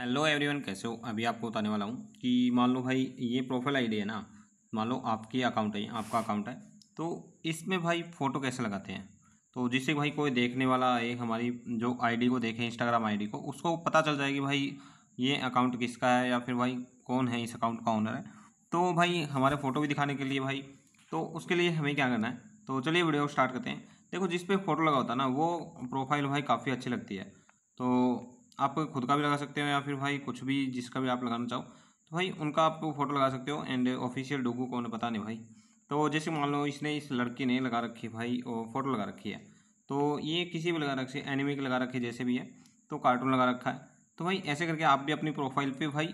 hello everyone कैसे हो अभी आपको बताने वाला हूँ कि मान लो भाई ये प्रोफाइल आईडी है ना मान लो आपकी अकाउंट है आपका अकाउंट है तो इसमें भाई फ़ोटो कैसे लगाते हैं तो जिससे भाई कोई देखने वाला एक हमारी जो आईडी को देखे इंस्टाग्राम आईडी को उसको पता चल जाएगी भाई ये अकाउंट किसका है या फिर भाई कौन है इस अकाउंट का ऑनर है तो भाई हमारे फ़ोटो भी दिखाने के लिए भाई तो उसके लिए हमें क्या करना है तो चलिए वीडियो स्टार्ट करते हैं देखो जिस पर फ़ोटो लगा होता है ना वो प्रोफाइल भाई काफ़ी अच्छी लगती है तो आप खुद का भी लगा सकते हो या फिर भाई कुछ भी जिसका भी आप लगाना चाहो तो भाई उनका आप फोटो लगा सकते हो एंड ऑफिशियल डोगू को उन्हें पता नहीं भाई तो जैसे मान लो इसने इस लड़की ने लगा रखी भाई और फोटो लगा रखी है तो ये किसी भी लगा रखी एनिमे की लगा रखी जैसे भी है तो कार्टून लगा रखा है तो भाई ऐसे करके आप भी अपनी प्रोफाइल पर भाई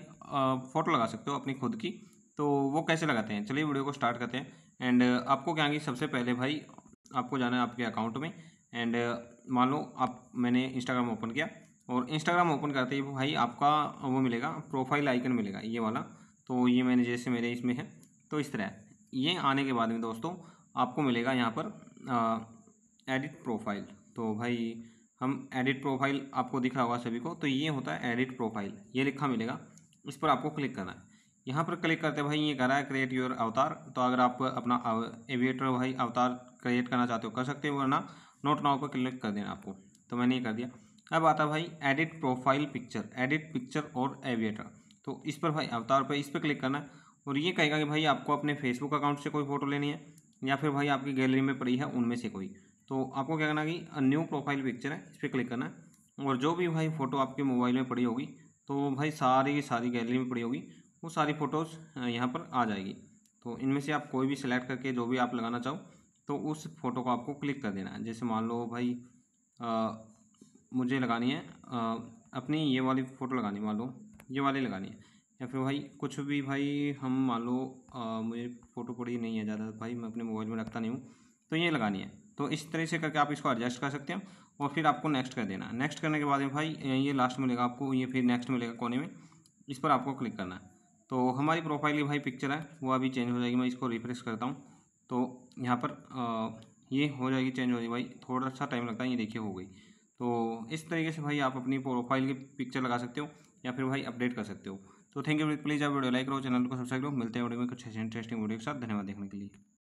फ़ोटो लगा सकते हो अपनी खुद की तो वो कैसे लगाते हैं चलिए वीडियो को स्टार्ट करते हैं एंड आपको क्या सबसे पहले भाई आपको जाना है आपके अकाउंट में एंड मान लो आप मैंने इंस्टाग्राम ओपन किया और इंस्टाग्राम ओपन करते ही भाई आपका वो मिलेगा प्रोफाइल आइकन मिलेगा ये वाला तो ये मैंने जैसे मेरे इसमें है तो इस तरह ये आने के बाद में दोस्तों आपको मिलेगा यहाँ पर एडिट प्रोफाइल तो भाई हम एडिट प्रोफाइल आपको दिख रहा होगा सभी को तो ये होता है एडिट प्रोफाइल ये लिखा मिलेगा इस पर आपको क्लिक करना है यहाँ पर क्लिक करते भाई ये कर रहा है क्रिएट योर अवतार तो अगर आप अपना एविएटर भाई अवतार क्रिएट करना चाहते हो कर सकते हो वरना नोट नाव पर क्लिक कर देना आपको तो मैंने ये कर दिया अब आता भाई edit profile picture edit picture और एविएटर तो इस पर भाई अवतार पर इस पर क्लिक करना है और ये कहेगा कि भाई आपको अपने फेसबुक अकाउंट से कोई फ़ोटो लेनी है या फिर भाई आपकी गैलरी में पड़ी है उनमें से कोई तो आपको क्या करना कि न्यू प्रोफाइल पिक्चर है इस पर क्लिक करना है और जो भी भाई फ़ोटो आपके मोबाइल में पड़ी होगी तो भाई सारी की सारी गैलरी में पड़ी होगी वो सारी फ़ोटोज़ यहाँ पर आ जाएगी तो इनमें से आप कोई भी सिलेक्ट करके जो भी आप लगाना चाहो तो उस फ़ोटो को आपको क्लिक कर देना है जैसे मान लो भाई मुझे लगानी है अपनी ये वाली फ़ोटो लगानी मान लो ये वाली लगानी है या फिर भाई कुछ भी भाई हम मान लो मुझे फ़ोटो पड़ी नहीं है ज़्यादा भाई मैं अपने मोबाइल में रखता नहीं हूँ तो ये लगानी है तो इस तरह से करके आप इसको एडजस्ट कर सकते हैं और फिर आपको नेक्स्ट कर देना नेक्स्ट करने के बाद में भाई ये लास्ट में मिलेगा आपको ये फिर नेक्स्ट मिलेगा कोने में इस पर आपको क्लिक करना है तो हमारी प्रोफाइल की भाई पिक्चर है वो अभी चेंज हो जाएगी मैं इसको रिफ्रेश करता हूँ तो यहाँ पर आ, ये हो जाएगी चेंज हो जाएगी भाई थोड़ा सा टाइम लगता है ये देखिए हो गई तो इस तरीके से भाई आप अपनी प्रोफाइल की पिक्चर लगा सकते हो या फिर भाई अपडेट कर सकते हो तो थैंक यू प्लीज़ आप वीडियो लाइक करो चैनल को सब्सक्राइब करो मिलते हैं वीडियो में कुछ इंटरेस्टिंग वीडियो के साथ धन्यवाद देखने के लिए